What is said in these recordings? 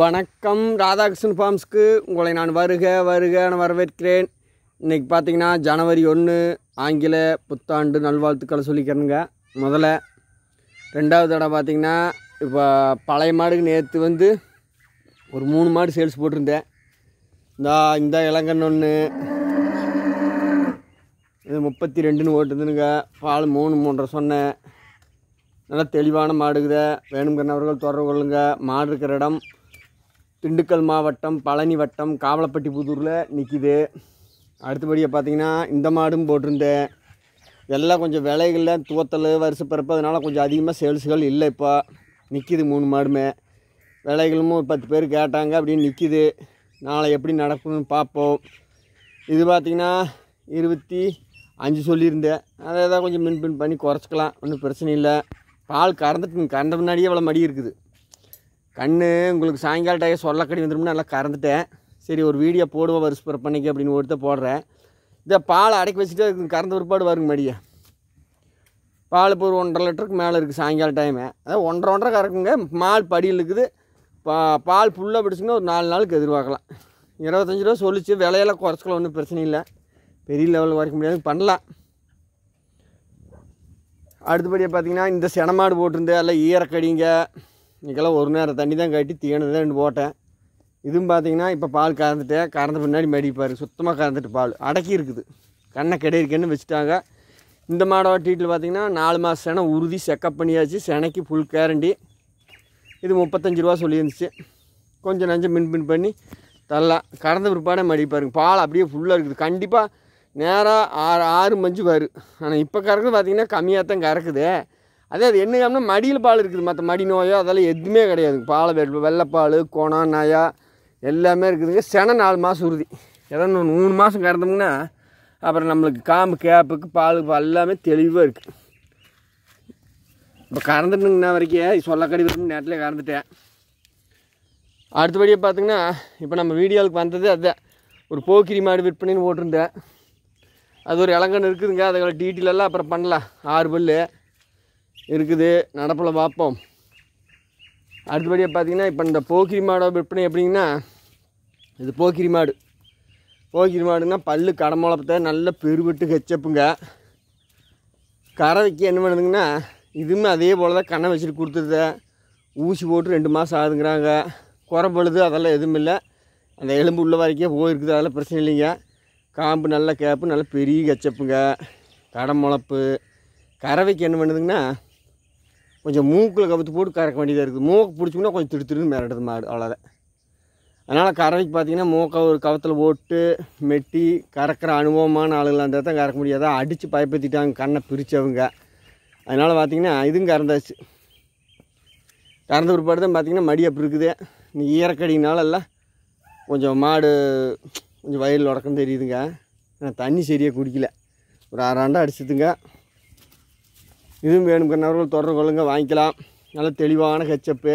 வணக்கம் ராதாகிருஷ்ணன் ஃபார்ம்ஸ்க்கு உங்களை நான் வருக வருக நான் வரவேற்கிறேன் இன்றைக்கி பார்த்தீங்கன்னா ஜனவரி ஒன்று ஆங்கில புத்தாண்டு நல்வாழ்த்துக்களை சொல்லிக்கிறேங்க முதல்ல ரெண்டாவது தடவை பார்த்திங்கன்னா இப்போ பழைய மாடுக்கு நேற்று வந்து ஒரு மூணு மாடு சேல்ஸ் போட்டிருந்தேன் இந்த இந்த இளங்கன் ஒன்று இது முப்பத்தி ரெண்டுன்னு ஓட்டுதுனுங்க பால் மூணு மூன்றரை சொன்னேன் நல்லா தெளிவான மாடுக்குத வேணுங்கிறவர்கள் தொடர்பு கொள்ளுங்க மாடு இருக்கிற இடம் திண்டுக்கல் மாவட்டம் பழனி வட்டம் காவலப்பட்டி புதூரில் நிற்கிது அடுத்தபடியாக பார்த்திங்கன்னா இந்த மாடும் போட்டிருந்தேன் எல்லாம் கொஞ்சம் விலைகளில் துவத்தல் பிறப்பு அதனால் கொஞ்சம் அதிகமாக சேல்ஸுகள் இல்லை இப்போ நிற்கிது மூணு மாடுமே விலைகளும் ஒரு பத்து பேர் கேட்டாங்க அப்படின்னு நிற்கிது நாளை எப்படி நடக்கும்னு பார்ப்போம் இது பார்த்திங்கன்னா இருபத்தி அஞ்சு சொல்லியிருந்தேன் அதை ஏதாவது கொஞ்சம் மின்பின் பண்ணி குறைச்சிக்கலாம் ஒன்றும் பிரச்சனை இல்லை பால் கறந்துட்டு கறந்த முன்னாடியே இவ்வளோ மடி இருக்குது கண்ணு உங்களுக்கு சாயங்கால டைம் சொல்லக்கடி வந்துடும்னு நல்லா கறந்துட்டேன் சரி ஒரு வீடியோ போடுவோம் வருஷம் பண்ணிக்க அப்படின்னு ஒருத்த போடுறேன் இந்த பால் அடக்கி வச்சுட்டு கறந்த பிற்பாடு வருங்க மடியை பால் இப்போ ஒரு ஒன்றரை லிட்டருக்கு மேலே இருக்குது சாயங்கால டைமு அதாவது ஒன்றரை ஒன்றரை கறக்குங்க மால் படியில் இருக்குது பா பால் ஃபுல்லாக பிடிச்சிங்கன்னா ஒரு நாலு நாளுக்கு எதிர்பார்க்கலாம் இருபத்தஞ்சி ரூபா சொல்லிச்சு விலையெல்லாம் குறைச்சிக்கலாம் ஒன்றும் பிரச்சனை இல்லை பெரிய லெவலில் குறைக்க முடியாது பண்ணலாம் அடுத்தபடியாக பார்த்தீங்கன்னா இந்த செனமாடு போட்டிருந்தேன் எல்லாம் ஈரக்கடிங்க இன்றைக்கெல்லாம் ஒரு நேரம் தண்ணி தான் கட்டி தீனது தான் போட்டேன் இதுவும் பார்த்தீங்கன்னா இப்போ பால் கறந்துட்டேன் கறந்த பின்னாடி மடிப்பார் சுத்தமாக கறந்துட்டு பால் அடக்கி இருக்குது கண்ணை கிடையிருக்கேன்னு வச்சுட்டாங்க இந்த மாடை டீட்டில் பார்த்திங்கன்னா நாலு மாதம் செனை உறுதி செக்கப் பண்ணியாச்சு செனைக்கு ஃபுல் கேரண்டி இது முப்பத்தஞ்சு ரூபா சொல்லியிருந்துச்சு கொஞ்சம் நஞ்சம் மின் பின் பண்ணி தரலாம் கறந்த பிற்பாடே மடி பால் அப்படியே ஃபுல்லாக இருக்குது கண்டிப்பாக நேராக ஆறு ஆறு மஞ்சு வரும் ஆனால் இப்போ கறக்குது பார்த்திங்கன்னா கம்மியாக தான் கறக்குது அதே அது என்னங்கன்னா மடியில் பால் இருக்குது மற்ற மடி நோயோ அதெல்லாம் எதுவுமே கிடையாது பால் வெள்ளைப்பால் கொணா நாயா எல்லாமே இருக்குதுங்க சென நாலு மாதம் உறுதி ஏதாவது ஒன்று மூணு மாதம் கிடந்தோம்னா அப்புறம் நம்மளுக்கு காம்பு கேப்புக்கு பால் எல்லாமே தெளிவாக இருக்குது இப்போ கறந்துட்டுங்கண்ணா வரைக்கும் சொல்ல கடிவிடும் நேரத்தில் கறந்துட்டேன் அடுத்தபடியாக பார்த்திங்கன்னா இப்போ நம்ம வீடியோவுக்கு வந்தது அதுதான் ஒரு போக்கிரி மாடு விற்பனைன்னு போட்டிருந்தேன் அது ஒரு இளங்கன்னு இருக்குதுங்க அதை டீட்டெயிலெல்லாம் அப்புறம் பண்ணலாம் ஆறு பல்லு இருக்குது நடப்பில் பார்ப்போம் அடுத்தபடியாக பார்த்திங்கன்னா இப்போ இந்த போக்கிரி மாடோட விற்பனை எப்படிங்கன்னா இது போக்கிரி மாடு போக்கிரி மாடுன்னா பல் கடமுளப்பத்தை நல்ல பெருவிட்டு ஹெச்சப்புங்க கறவைக்கு என்ன பண்ணுதுங்கன்னா இதுவுமே அதே போல் தான் கண்ணை வச்சுட்டு கொடுத்துருத ஊசி போட்டு ரெண்டு மாதம் ஆகுதுங்கிறாங்க குறைபடுது அதெல்லாம் எதுவும் இல்லை அந்த எலும்பு உள்ள வரைக்கும் போயிருக்குது அதெல்லாம் பிரச்சனை இல்லைங்க காம்பு நல்ல கேப்பு நல்ல பெரிய கச்சப்புங்க கடை கறவைக்கு என்ன பண்ணுதுங்கன்னா கொஞ்சம் மூக்கில் கவுத்து போட்டு கறக்க வேண்டியதாக இருக்குது மூக்கை பிடிச்சிங்கன்னா கொஞ்சம் திரு திருன்னு மாடு அவ்வளோதான் அதனால் கறவைக்கு பார்த்தீங்கன்னா மூக்கை ஒரு கவத்தில் ஓட்டு மெட்டி கறக்கிற அனுபவமான ஆளுகளாக இருந்தால் தான் கறக்க முடியாது அடித்து பயப்படுத்திட்டாங்க கண்ணை பிரித்தவங்க அதனால் பார்த்திங்கன்னா இதுவும் கறந்தாச்சு கறந்த பிற்பாடு தான் பார்த்திங்கன்னா மடி அப்படி இருக்குது இந்த ஈரக்கடினால எல்லாம் கொஞ்சம் மாடு கொஞ்சம் வயலில் உடக்கம் தெரியுதுங்க ஆனால் தண்ணி சரியாக குடிக்கல ஒரு ஆறாண்டாக அடிச்சுதுங்க இதுவும் வேணுங்கிறவர்கள் தொடர்பு கொள்ளுங்கள் வாங்கிக்கலாம் நல்ல தெளிவான ஹெச்சப்பு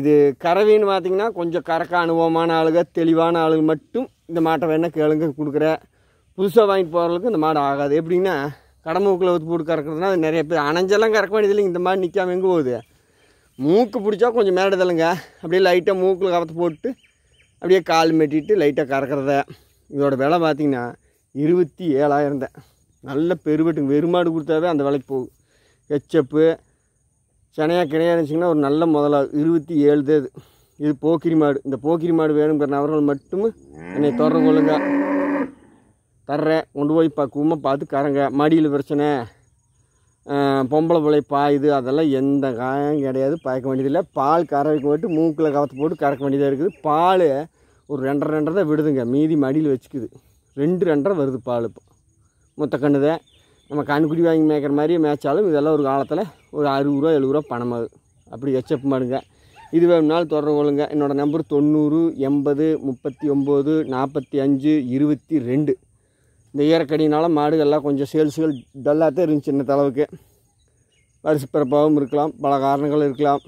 இது கறவின்னு பார்த்திங்கன்னா கொஞ்சம் கறக்க அனுபவமான ஆளுங்க தெளிவான ஆளுங்க மட்டும் இந்த மாட்டை வேணால் கேளுங்க கொடுக்குற புதுசாக வாங்கிட்டு போகிறவங்களுக்கு இந்த மாடு ஆகாது எப்படின்னா மூக்கில் ஊற்றி போட்டு கறக்கிறதுனா அது நிறைய பேர் அணைஞ்செல்லாம் கறக்க இல்லைங்க இந்த மாதிரி நிற்காம எங்கே போகுது மூக்கு பிடிச்சா கொஞ்சம் மேலிடுதலுங்க அப்படியே லைட்டாக மூக்கில் கவத்து போட்டு அப்படியே கால் மெட்டிட்டு லைட்டாக கறக்கிறத இதோட விலை பார்த்திங்கன்னா இருபத்தி ஏழாயிரம் தான் நல்ல பெருவெட்டுங்க வெறுமாடு கொடுத்தாவே அந்த விலைக்கு போகும் ஹெச்எப்பு சென்னையாக கிணையாக இருந்துச்சிங்கன்னா ஒரு நல்ல முதலாவது இருபத்தி ஏழு தேது இது போக்கிரி மாடு இந்த போக்கிரி மாடு வேணுங்கிற நபர்கள் மட்டும் என்னை தொடர கொள்ளுங்க தர்றேன் கொண்டு போய் பக்குவமாக பார்த்து கரங்க மடியில் பிரச்சனை பொம்பளை பிள்ளை பாயுது அதெல்லாம் எந்த காயம் கிடையாது பார்க்க வேண்டியதில்லை பால் கறவைக்கு போட்டு மூக்கில் கவத்து போட்டு கறக்க வேண்டியதாக இருக்குது பால் ஒரு ரெண்டரை ரெண்டரை தான் விடுதுங்க மீதி மடியில் வச்சுக்குது ரெண்டு ரெண்டரை வருது பால் இப்போ முத்த கண்ணுதான் நம்ம கண்குடி வாங்கி மேய்க்கிற மாதிரி மேய்ச்சாலும் இதெல்லாம் ஒரு காலத்தில் ஒரு அறுபது ரூபா எழுபது ரூபா அப்படி எச்சப் மாடுங்க இது வேணும்னாலும் தொடர்பு கொள்ளுங்க என்னோடய நம்பர் தொண்ணூறு எண்பது முப்பத்தி ஒம்பது நாற்பத்தி அஞ்சு இருபத்தி ரெண்டு இந்த ஈரக்கடினால் மாடுகள்லாம் கொஞ்சம் சேல்ஸுகள் தான் இருந்துச்சு இந்த அளவுக்கு வரிசு பிறப்பாகவும் இருக்கலாம் பல காரணங்கள் இருக்கலாம்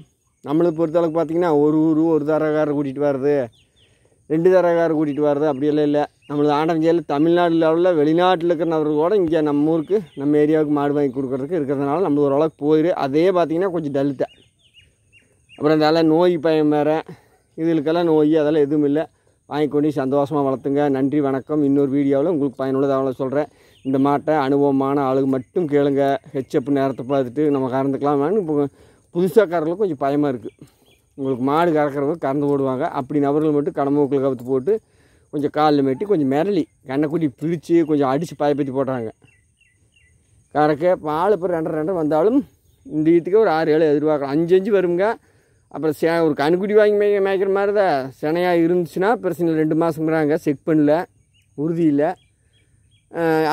நம்மளை பொறுத்தளவுக்கு பார்த்திங்கன்னா ஒரு ஊர் ஒரு தரகாரை கூட்டிகிட்டு வர்றது ரெண்டு தரகாரை கூட்டிகிட்டு வர்றது அப்படியெல்லாம் இல்லை நம்மளது ஆண்டவஞ்சேரியில் தமிழ்நாடு லெவலில் வெளிநாட்டில் இருக்கிற நபர்கள் கூட இங்கே நம்ம ஊருக்கு நம்ம ஏரியாவுக்கு மாடு வாங்கி கொடுக்குறதுக்கு இருக்கிறதுனால நம்மளுக்கு ஓரளவுக்கு போயிடு அதே பார்த்திங்கன்னா கொஞ்சம் டல்த்த அப்புறம் அதெல்லாம் நோய் பயம் வேறு இதுகளுக்கெல்லாம் நோய் அதெல்லாம் எதுவும் இல்லை வாங்கி கொண்டு சந்தோஷமாக வளர்த்துங்க நன்றி வணக்கம் இன்னொரு வீடியோவில் உங்களுக்கு பயனுள்ளதாக சொல்கிறேன் இந்த மாட்டை அனுபவமான ஆளுக்கு மட்டும் கேளுங்க ஹெச்எப் நேரத்தை பார்த்துட்டு நம்ம கறந்துக்கலாம் இப்போ புதுசாக கொஞ்சம் பயமாக இருக்குது உங்களுக்கு மாடு கறக்கிறவங்க கறந்து போடுவாங்க அப்படி நபர்கள் மட்டும் கடமை கவுத்து போட்டு கொஞ்சம் காலில் மெட்டி கொஞ்சம் மிரளி குட்டி பிரித்து கொஞ்சம் அடித்து பயப்பற்றி போடுறாங்க கறக்க பால் இப்போ ரெண்டரை ரெண்டரை வந்தாலும் இந்த வீட்டுக்கு ஒரு ஆறு ஏழு எதிர்பார்க்கலாம் அஞ்சு அஞ்சு வருங்க அப்புறம் சே ஒரு கண்குடி வாங்கி மேய்க்க மேய்க்கிற மாதிரி தான் சினையாக இருந்துச்சுன்னா பிரச்சனை ரெண்டு மாதங்கிறாங்க செக் பண்ணல உறுதி இல்லை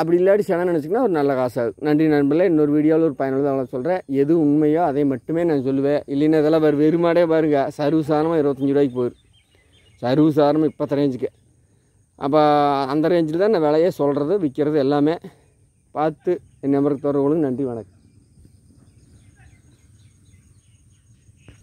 அப்படி இல்லாட்டி செனை நினச்சிங்கன்னா ஒரு நல்ல காசாகும் நன்றி நண்பர்களே இன்னொரு வீடியோவில் ஒரு பயனுள்ள அவ்வளோ சொல்கிறேன் எது உண்மையோ அதை மட்டுமே நான் சொல்லுவேன் இல்லைன்னா இதெல்லாம் வேறு வெறுமாடே பாருங்கள் சர்வசாரமாக இருபத்தஞ்சி ரூபாய்க்கு போயிடும் சர்வசாரமாக இப்போ ரேஞ்சுக்கு அப்போ அந்த ரேஞ்சில் தான் நான் விலையே சொல்கிறது விற்கிறது எல்லாமே பார்த்து என் நம்பருக்கு தொடர்புகளுக்கு நன்றி வணக்கம்